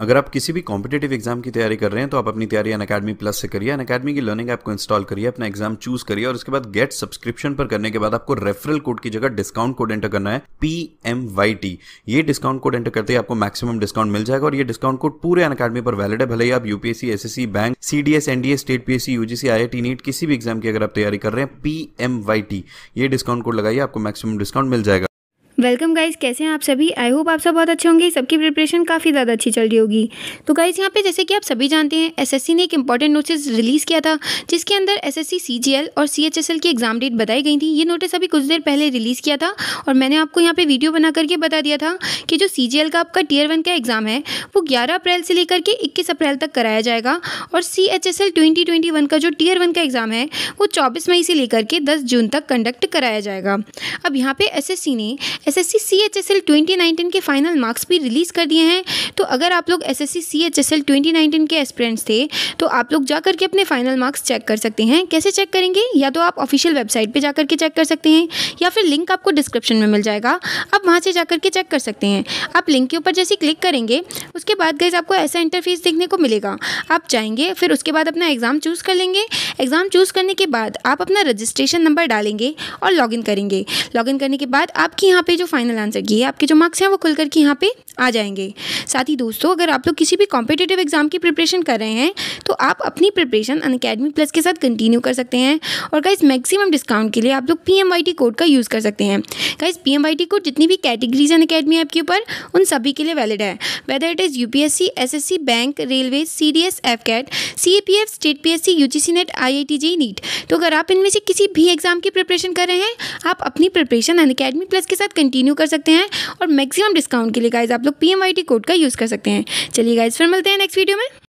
अगर आप किसी भी कॉम्पिटेटिव एग्जाम की तैयारी कर रहे हैं तो आप अपनी तैयारी अन अकेडमी प्लस से करिए अन अकेडमी की लर्निंग ऐप को इंस्टॉल करिए अपना एग्जाम चूज करिए और उसके बाद गेट सब्सक्रिप्शन पर करने के बाद आपको रेफरल कोड की जगह डिस्काउंट कोड एंटर करना है पी एम वाई टी ये डिस्काउंट कोड एंटर करते ही आपको मैक्सिमम डिस्काउंट मिल जाएगा और ये डिस्काउंट कोड पूरे अन अकेडमी पर वैलिड है भले ही आप UPSC S S bank CDS NDA state PSC UGC IIT NEET किसी भी एग्जाम की अगर आप तैयारी कर रहे हैं पी एम वाई टी ये डिस्काउंट कोड लगाइए आपको मैक्सिमम डिस्काउंट मिल जाएगा वेलकम गाइज कैसे हैं आप सभी आई होप आप सब बहुत अच्छे होंगे सबकी प्रिपरेशन काफ़ी ज़्यादा अच्छी चल रही होगी तो गाइज यहाँ पे जैसे कि आप सभी जानते हैं एसएससी ने एक इंपॉर्टेंट नोटिस रिलीज़ किया था जिसके अंदर एसएससी सीजीएल और सीएचएसएल की एग्ज़ाम डेट बताई गई थी ये नोटिस अभी कुछ देर पहले रिलीज़ किया था और मैंने आपको यहाँ पर वीडियो बना करके बता दिया था कि जो सी का आपका टीयर वन का एग्ज़ाम है वो ग्यारह अप्रैल से लेकर के इक्कीस अप्रैल तक कराया जाएगा और सी एच का जो टीयर वन का एग्ज़ाम है वो चौबीस मई से लेकर के दस जून तक कंडक्ट कराया जाएगा अब यहाँ पर एस ने S S C C H S L twenty nineteen के फाइनल मार्क्स भी रिलीज़ कर दिए हैं तो अगर आप लोग S S C C H S L twenty nineteen के एस्पिरेंट्स थे तो आप लोग जा करके अपने फाइनल मार्क्स चेक कर सकते हैं कैसे चेक करेंगे या तो आप ऑफिशियल वेबसाइट पर जा करके चेक कर सकते हैं या फिर लिंक आपको डिस्क्रिप्शन में मिल जाएगा आप वहाँ से जा करके चेक कर सकते हैं आप लिंक के ऊपर जैसे क्लिक करेंगे उसके बाद गैस आपको ऐसा इंटरफेस देखने को मिलेगा आप जाएंगे फिर उसके बाद अपना एग्ज़ाम चूज़ कर लेंगे एग्ज़ाम चूज़ करने के बाद आप अपना रजिस्ट्रेशन नंबर डालेंगे और लॉगिन करेंगे लॉगिन करने के बाद आपकी यहाँ पे जो फाइनल आंसर किए आपके जो मार्क्स हैं वो खुल करके यहाँ पे आ जाएंगे साथ ही दोस्तों अगर आप लोग किसी भी कॉम्पिटेटिव एग्जाम की प्रिपरेशन कर रहे हैं तो आप अपनी प्रिपरेशन अन अकेडमी प्लस के साथ कंटिन्यू कर सकते हैं और गाइज मैक्सिमम डिस्काउंट के लिए आप लोग पी कोड का यूज़ कर सकते हैं गाइज पी कोड जितनी भी कैटेगरीज अन अकेडमी आपके ऊपर उन सभी के लिए वैलिड है whether it is U P bank railway C D S F CAT C state P S C U G NET I NEET तो अगर आप इनमें से किसी भी एग्जाम की प्रिपरेशन कर रहे हैं आप अपनी प्रिपरेशन अन अकेडमी प्लस के साथ कंटिन्यू कर सकते हैं और मैक्सिमम डिस्काउंट के लिए गाइज आप लोग पी कोड का यूज़ कर सकते हैं चलिए गाइज फिर मिलते हैं नेक्स्ट वीडियो में